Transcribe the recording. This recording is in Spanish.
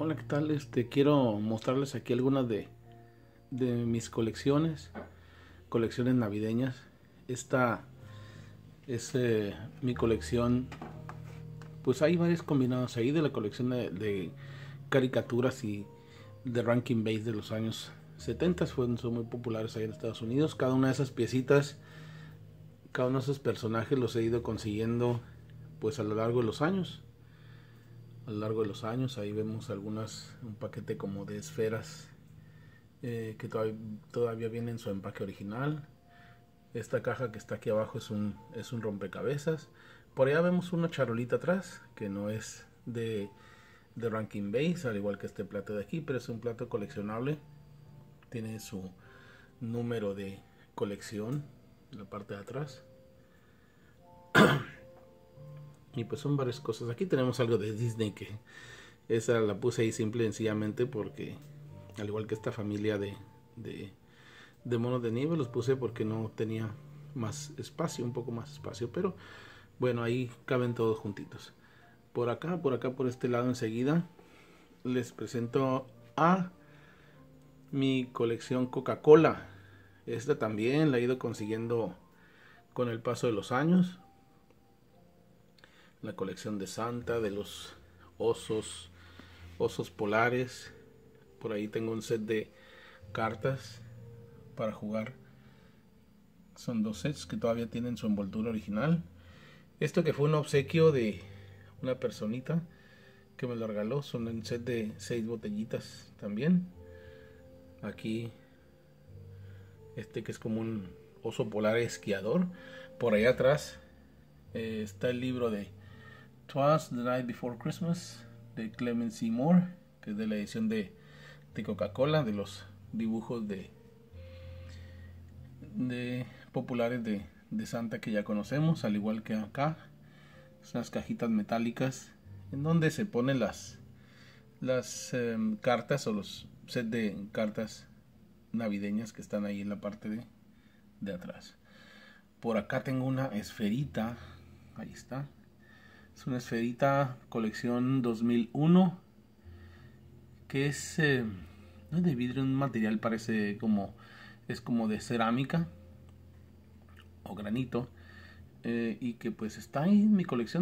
Hola, ¿qué tal? Este, quiero mostrarles aquí algunas de, mis colecciones, colecciones navideñas. Esta es eh, mi colección, pues hay varias combinadas ahí de la colección de, caricaturas y de ranking base de los años 70, son muy populares ahí en Estados Unidos. Cada una de esas piecitas, cada uno de esos personajes los he ido consiguiendo pues a lo largo de los años a lo largo de los años. Ahí vemos algunas, un paquete como de esferas eh, que todavía, viene en su empaque original. Esta caja que está aquí abajo es un, es un rompecabezas. Por allá vemos una charolita atrás que no es de, de Rankin Base, al igual que este plato de aquí, pero es un plato coleccionable. Tiene su número de colección en la parte de atrás. Y pues son varias cosas. Aquí tenemos algo de Disney que esa la puse ahí simple y sencillamente porque, al igual que esta familia de, de, de monos de nieve, los puse porque no tenía más espacio, un poco más espacio. Pero bueno, ahí caben todos juntitos. Por acá, por acá, por este lado enseguida, les presento a mi colección Coca-Cola. Esta también la he ido consiguiendo con el paso de los años la colección de Santa, de los osos, osos polares. Por ahí tengo un set de cartas para jugar. Son dos sets que todavía tienen su envoltura original. Esto que fue un obsequio de una personita que me lo regaló. Son un set de seis botellitas también. Aquí este que es como un oso polar esquiador. Por ahí atrás eh, está el libro de Twas the Night Before Christmas de Clement Seymour, que es de la edición de, Coca-Cola, de los dibujos de, de populares de, Santa que ya conocemos, al igual que acá, las cajitas metálicas en donde se ponen las, las em, cartas o los set de cartas navideñas que están ahí en la parte de atrás. Por acá tengo una esferita, ahí está, es una esferita colección 2001 que es eh, no de vidrio, un material parece como es como de cerámica o granito eh, y que pues está en mi colección